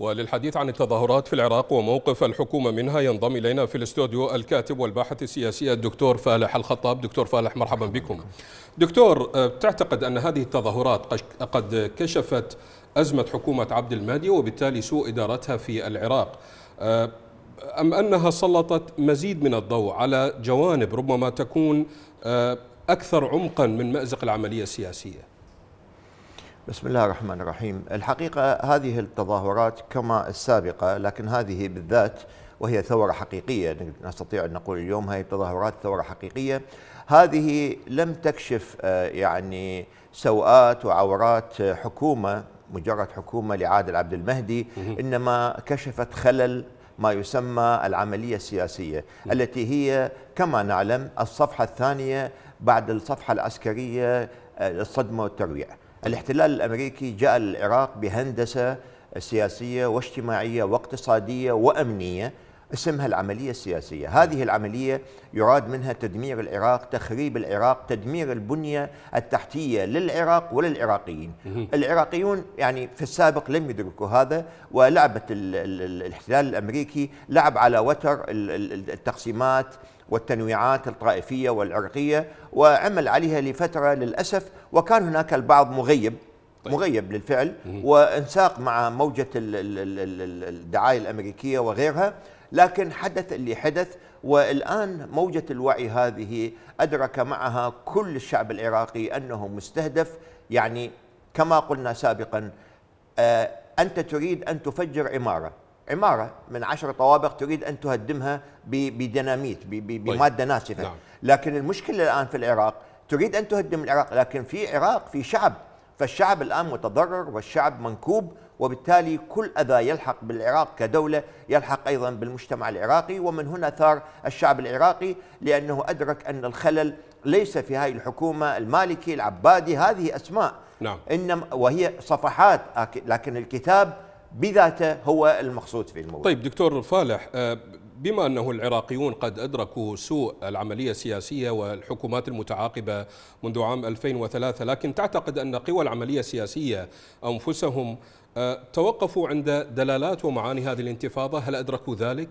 وللحديث عن التظاهرات في العراق وموقف الحكومة منها ينضم إلينا في الاستوديو الكاتب والباحث السياسي الدكتور فالح الخطاب دكتور فالح مرحبا بكم دكتور آه، تعتقد أن هذه التظاهرات قد كشفت أزمة حكومة عبد المهدي وبالتالي سوء إدارتها في العراق آه، أم أنها سلطت مزيد من الضوء على جوانب ربما تكون آه، أكثر عمقا من مأزق العملية السياسية بسم الله الرحمن الرحيم الحقيقة هذه التظاهرات كما السابقة لكن هذه بالذات وهي ثورة حقيقية نستطيع أن نقول اليوم هذه التظاهرات ثورة حقيقية هذه لم تكشف آه، يعني سوءات وعورات حكومة مجرد حكومة لعادل عبد المهدي إنما كشفت خلل ما يسمى العملية السياسية التي هي كما نعلم الصفحة الثانية بعد الصفحة العسكرية الصدمة آه، والترويع الاحتلال الامريكي جاء العراق بهندسه سياسيه واجتماعيه واقتصاديه وامنيه اسمها العملية السياسية هذه العملية يراد منها تدمير العراق تخريب العراق تدمير البنية التحتية للعراق وللعراقيين العراقيون يعني في السابق لم يدركوا هذا ولعبت الاحتلال الأمريكي لعب على وتر التقسيمات والتنويعات الطائفية والعرقية وعمل عليها لفترة للأسف وكان هناك البعض مغيب طيب. مغيب للفعل وانساق مع موجة الدعاية الأمريكية وغيرها لكن حدث اللي حدث والآن موجة الوعي هذه أدرك معها كل الشعب العراقي أنه مستهدف يعني كما قلنا سابقا آه، أنت تريد أن تفجر عمارة عمارة من عشر طوابق تريد أن تهدمها بديناميت طيب. بمادة ناسفة نعم. لكن المشكلة الآن في العراق تريد أن تهدم العراق لكن في عراق في شعب فالشعب الآن متضرر والشعب منكوب وبالتالي كل أذى يلحق بالعراق كدولة يلحق أيضا بالمجتمع العراقي ومن هنا ثار الشعب العراقي لأنه أدرك أن الخلل ليس في هذه الحكومة المالكي العبادي هذه أسماء نعم. إنما وهي صفحات لكن الكتاب بذاته هو المقصود في الموضوع طيب دكتور فالح آه، بما أنه العراقيون قد أدركوا سوء العملية السياسية والحكومات المتعاقبة منذ عام 2003 لكن تعتقد أن قوى العملية السياسية أنفسهم آه، توقفوا عند دلالات ومعاني هذه الانتفاضة هل أدركوا ذلك؟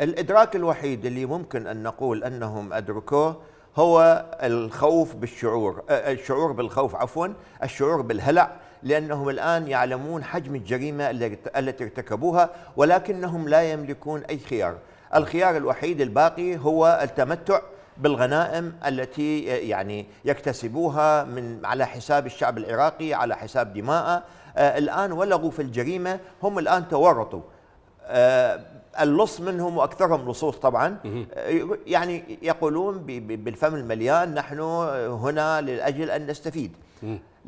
الإدراك الوحيد اللي ممكن أن نقول أنهم أدركوه هو الخوف بالشعور آه، الشعور بالخوف عفوا الشعور بالهلع لأنهم الآن يعلمون حجم الجريمة التي ارتكبوها ولكنهم لا يملكون أي خيار الخيار الوحيد الباقي هو التمتع بالغنائم التي يعني يكتسبوها من على حساب الشعب العراقي على حساب دماءه آه، الآن ولغوا في الجريمة هم الآن تورطوا آه، اللص منهم واكثرهم لصوص طبعا آه، يعني يقولون بالفم المليان نحن هنا لاجل ان نستفيد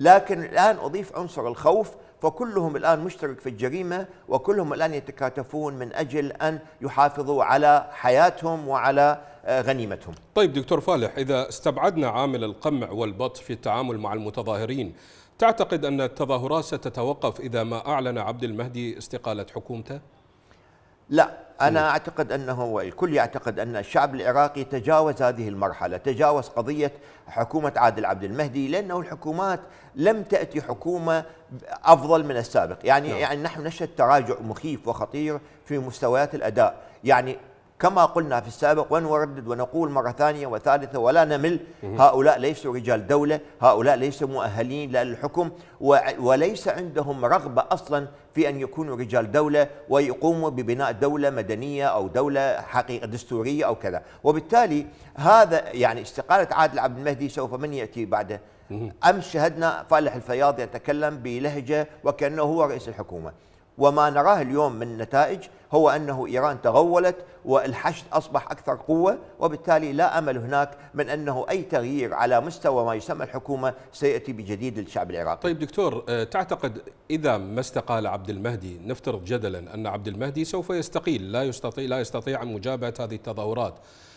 لكن الآن أضيف عنصر الخوف فكلهم الآن مشترك في الجريمة وكلهم الآن يتكاتفون من أجل أن يحافظوا على حياتهم وعلى آه، غنيمتهم طيب دكتور فالح إذا استبعدنا عامل القمع والبطش في التعامل مع المتظاهرين تعتقد أن التظاهرات ستتوقف إذا ما أعلن عبد المهدي استقالة حكومته؟ لا أنا أعتقد أنه الكل يعتقد أن الشعب العراقي تجاوز هذه المرحلة تجاوز قضية حكومة عادل عبد المهدي لأنه الحكومات لم تأتي حكومة أفضل من السابق يعني, نعم. يعني نحن نشهد تراجع مخيف وخطير في مستويات الأداء يعني كما قلنا في السابق ونردد ونقول مرة ثانية وثالثة ولا نمل هؤلاء ليسوا رجال دولة هؤلاء ليسوا مؤهلين للحكم وليس عندهم رغبة أصلا في أن يكونوا رجال دولة ويقوموا ببناء دولة مدنية أو دولة حقيقة دستورية أو كذا وبالتالي هذا يعني استقالة عادل عبد المهدي سوف من يأتي بعده أمس شهدنا فالح الفياض يتكلم بلهجة وكأنه هو رئيس الحكومة وما نراه اليوم من نتائج هو أنه إيران تغولت والحشد أصبح أكثر قوة وبالتالي لا أمل هناك من أنه أي تغيير على مستوى ما يسمى الحكومة سيأتي بجديد للشعب العراقي طيب دكتور آه، تعتقد إذا ما استقال عبد المهدي نفترض جدلا أن عبد المهدي سوف يستقيل لا يستطيع, لا يستطيع مجابهة هذه التظاهرات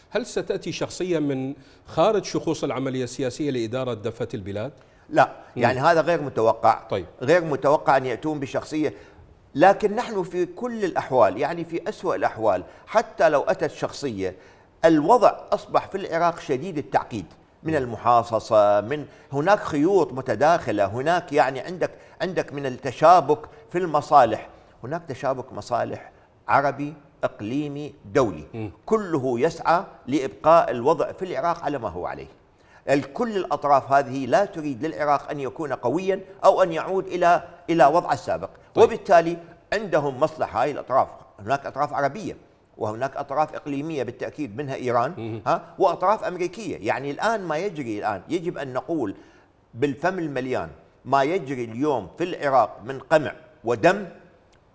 هل ستأتي شخصية من خارج شخوص العملية السياسية لإدارة دفة البلاد؟ لا يعني م. هذا غير متوقع طيب. غير متوقع أن يأتون بشخصية لكن نحن في كل الأحوال يعني في أسوأ الأحوال حتى لو أتت شخصية الوضع أصبح في العراق شديد التعقيد من المحاصصة من هناك خيوط متداخلة هناك يعني عندك عندك من التشابك في المصالح هناك تشابك مصالح عربي اقليمي دولي كله يسعى لابقاء الوضع في العراق على ما هو عليه الكل الأطراف هذه لا تريد للعراق أن يكون قويا أو أن يعود إلى إلى وضعه السابق طيب. وبالتالي عندهم مصلحة هاي الأطراف هناك أطراف عربية وهناك اطراف اقليميه بالتاكيد منها ايران ها واطراف امريكيه، يعني الان ما يجري الان يجب ان نقول بالفم المليان ما يجري اليوم في العراق من قمع ودم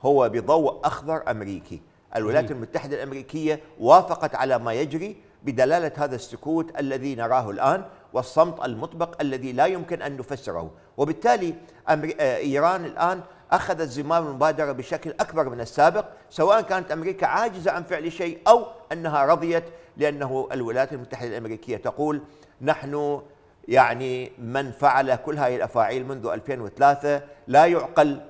هو بضوء اخضر امريكي، الولايات المتحده الامريكيه وافقت على ما يجري بدلاله هذا السكوت الذي نراه الان والصمت المطبق الذي لا يمكن ان نفسره، وبالتالي آه، ايران الان اخذت زمام المبادره بشكل اكبر من السابق، سواء كانت امريكا عاجزه عن فعل شيء او انها رضيت لانه الولايات المتحده الامريكيه تقول نحن يعني من فعل كل هذه الافاعيل منذ 2003 لا يعقل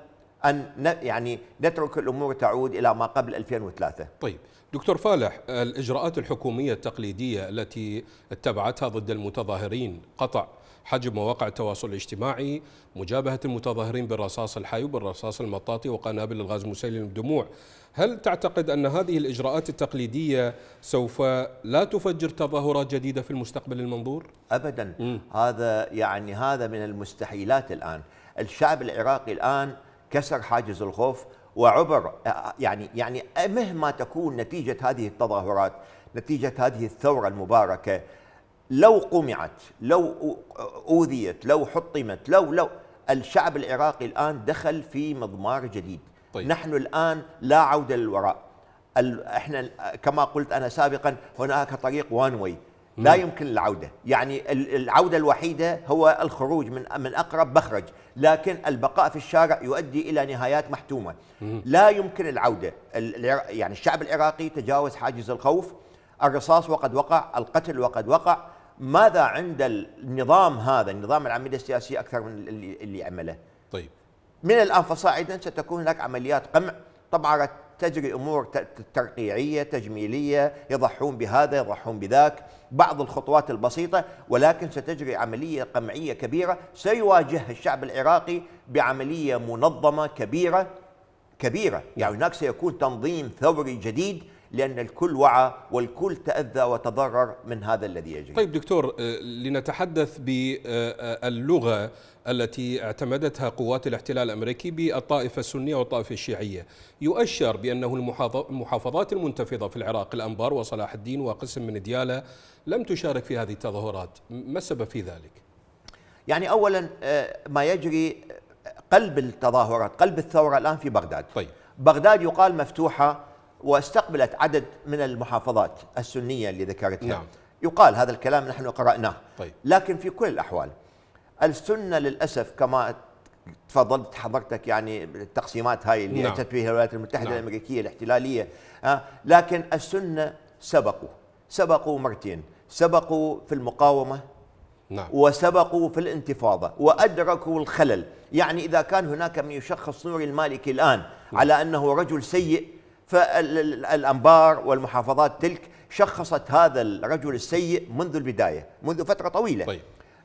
ان يعني نترك الامور تعود الى ما قبل 2003 طيب دكتور فالح الاجراءات الحكوميه التقليديه التي اتبعتها ضد المتظاهرين قطع حجب مواقع التواصل الاجتماعي مجابهه المتظاهرين بالرصاص الحي وبالرصاص المطاطي وقنابل الغاز مسيلم للدموع هل تعتقد ان هذه الاجراءات التقليديه سوف لا تفجر تظاهرات جديده في المستقبل المنظور ابدا م. هذا يعني هذا من المستحيلات الان الشعب العراقي الان كسر حاجز الخوف وعبر يعني يعني مهما تكون نتيجه هذه التظاهرات نتيجه هذه الثوره المباركه لو قمعت لو اوذيت لو حطمت لو لو الشعب العراقي الان دخل في مضمار جديد طيب. نحن الان لا عوده للوراء احنا كما قلت انا سابقا هناك طريق وان واي لا يمكن العودة يعني العودة الوحيدة هو الخروج من من أقرب مخرج لكن البقاء في الشارع يؤدي إلى نهايات محتومة لا يمكن العودة يعني الشعب العراقي تجاوز حاجز الخوف الرصاص وقد وقع القتل وقد وقع ماذا عند النظام هذا النظام العملية السياسية أكثر من اللي, اللي عمله طيب من الآن فصاعدا ستكون هناك عمليات قمع طبعا تجري امور ترقيعيه تجميليه يضحون بهذا يضحون بذاك بعض الخطوات البسيطه ولكن ستجري عمليه قمعيه كبيره سيواجهها الشعب العراقي بعمليه منظمه كبيره كبيره يعني هناك سيكون تنظيم ثوري جديد لأن الكل وعى والكل تأذى وتضرر من هذا الذي يجري طيب دكتور آه، لنتحدث باللغة آه، آه، التي اعتمدتها قوات الاحتلال الامريكي بالطائفه السنيه والطائفه الشيعيه، يؤشر بانه المحافظات المنتفضه في العراق الانبار وصلاح الدين وقسم من دياله لم تشارك في هذه التظاهرات، ما السبب في ذلك؟ يعني اولا ما يجري قلب التظاهرات، قلب الثوره الان في بغداد. طيب. بغداد يقال مفتوحه واستقبلت عدد من المحافظات السنية اللي ذكرتها نعم. يقال هذا الكلام نحن قرأناه طيب. لكن في كل الأحوال السنة للأسف كما تفضلت حضرتك يعني التقسيمات هاي اللي نعم. اتت بها الولايات المتحدة نعم. الأمريكية الاحتلالية ها؟ لكن السنة سبقوا سبقوا مرتين سبقوا في المقاومة نعم. وسبقوا في الانتفاضة وأدركوا الخلل يعني إذا كان هناك من يشخص نوري المالكي الآن نعم. على أنه رجل سيء فالأنبار والمحافظات تلك شخصت هذا الرجل السيء منذ البداية منذ فترة طويلة طيب.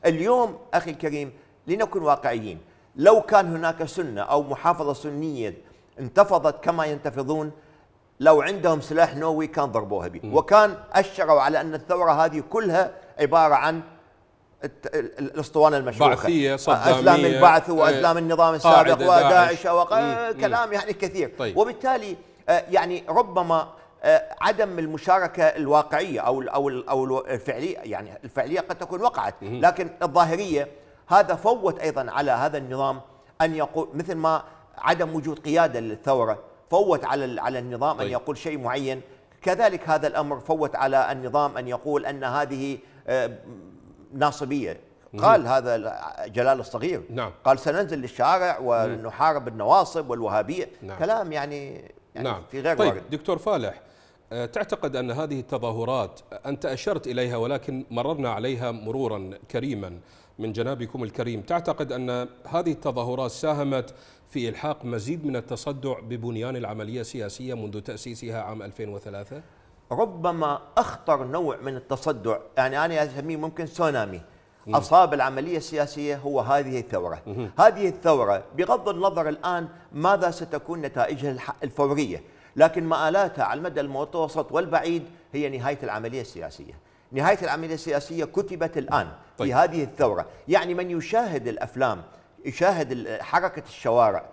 اليوم أخي الكريم لنكن واقعيين لو كان هناك سنة أو محافظة سنية انتفضت كما ينتفضون لو عندهم سلاح نووي كان ضربوها به وكان أشروا على أن الثورة هذه كلها عبارة عن الاسطوانه المشروخه بعثيه آه، صداميه اسلام البعث واسلام آه، النظام السابق وداعش وكلام آه، يعني كثير طيب. وبالتالي آه، يعني ربما آه، عدم المشاركه الواقعيه او او او الفعليه يعني الفعليه قد تكون وقعت لكن الظاهريه هذا فوت ايضا على هذا النظام ان يقول مثل ما عدم وجود قياده للثوره فوت على على النظام ان طيب. يقول شيء معين كذلك هذا الامر فوت على النظام ان يقول ان هذه آه، ناصبيه قال هذا جلال الصغير نعم. قال سننزل للشارع ونحارب النواصب والوهابيه نعم. كلام يعني يعني نعم. في غير طيب وارد. دكتور فالح آه، تعتقد أن هذه التظاهرات آه، أنت أشرت إليها ولكن مررنا عليها مرورا كريما من جنابكم الكريم تعتقد أن هذه التظاهرات ساهمت في إلحاق مزيد من التصدع ببنيان العملية السياسية منذ تأسيسها عام 2003 ربما أخطر نوع من التصدع يعني أنا أسميه ممكن سونامي أصاب العملية السياسية هو هذه الثورة هذه الثورة بغض النظر الآن ماذا ستكون نتائجها الفورية لكن مآلاتها على المدى المتوسط والبعيد هي نهاية العملية السياسية نهاية العملية السياسية كتبت الآن طيب. في هذه الثورة يعني من يشاهد الأفلام يشاهد حركة الشوارع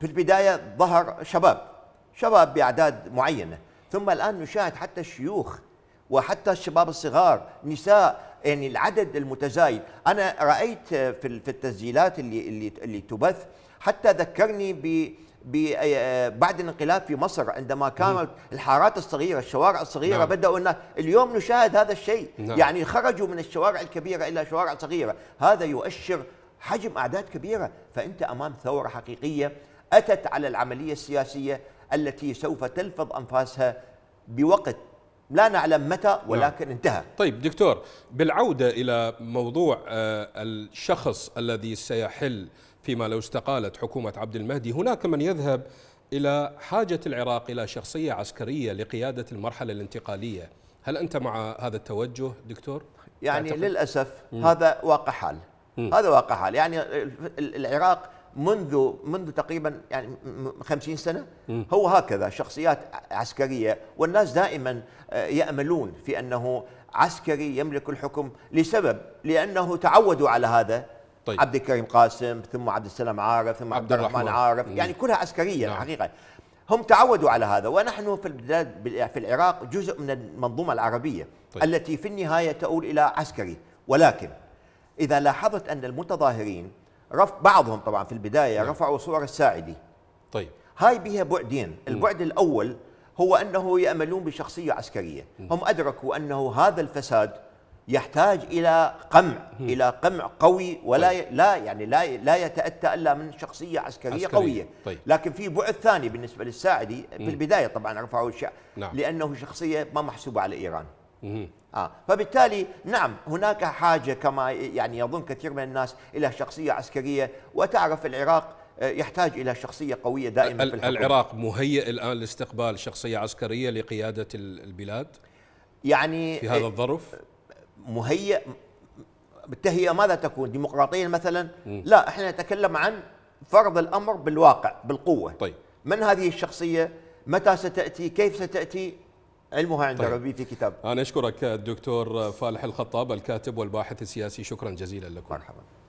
في البداية ظهر شباب شباب بأعداد معينة ثم الآن نشاهد حتى الشيوخ وحتى الشباب الصغار نساء يعني العدد المتزايد انا رايت في في التسجيلات اللي اللي اللي تبث حتى ذكرني ب آه، بعد الانقلاب في مصر عندما كانت الحارات الصغيره الشوارع الصغيره نعم. بداوا انه اليوم نشاهد هذا الشيء نعم. يعني خرجوا من الشوارع الكبيره الى شوارع صغيره هذا يؤشر حجم اعداد كبيره فانت امام ثوره حقيقيه اتت على العمليه السياسيه التي سوف تلفظ انفاسها بوقت لا نعلم متى نعم. ولكن نعم. انتهى طيب دكتور بالعودة إلى موضوع آه، الشخص الذي سيحل فيما لو استقالت حكومة عبد المهدي هناك من يذهب إلى حاجة العراق إلى شخصية عسكرية لقيادة المرحلة الانتقالية هل أنت مع هذا التوجه دكتور؟ يعني أعتقد؟ للأسف هذا واقع حال هذا واقع حال يعني العراق منذ منذ تقريبا يعني 50 سنه هو هكذا شخصيات عسكريه والناس دائما آه، ياملون في انه عسكري يملك الحكم لسبب لانه تعودوا على هذا طيب. عبد الكريم قاسم ثم عبد السلام عارف ثم عبد الرحمن عارف يعني كلها عسكريه نعم. حقيقه هم تعودوا على هذا ونحن في البلاد في العراق جزء من المنظومه العربيه طيب. التي في النهايه تؤول الى عسكري ولكن اذا لاحظت ان المتظاهرين رف بعضهم طبعا في البدايه نعم. رفعوا صور الساعدي طيب هاي بها بعدين البعد الاول هو انه ياملون بشخصيه عسكريه هم ادركوا انه هذا الفساد يحتاج الى قمع الى قمع قوي ولا طيب. لا يعني لا لا يتاتى الا من شخصيه عسكريه, عسكرية. قويه طيب. لكن في بعد ثاني بالنسبه للساعدي في البدايه طبعا رفعوا الشعب نعم. لانه شخصيه ما محسوبه على ايران آه فبالتالي نعم هناك حاجة كما يعني يظن كثير من الناس إلى شخصية عسكرية وتعرف العراق آه، يحتاج إلى شخصية قوية دائما في الحكومة. العراق مهيئ الآن لاستقبال شخصية عسكرية لقيادة البلاد يعني في هذا آه، الظرف مهيئ بالتهيئه ماذا تكون ديمقراطيا مثلا م. لا احنا نتكلم عن فرض الأمر بالواقع بالقوة طيب. من هذه الشخصية متى ستأتي كيف ستأتي علمها عند طيب. ربي في كتاب أنا أشكرك الدكتور فالح الخطاب الكاتب والباحث السياسي شكرا جزيلا لكم مرحبا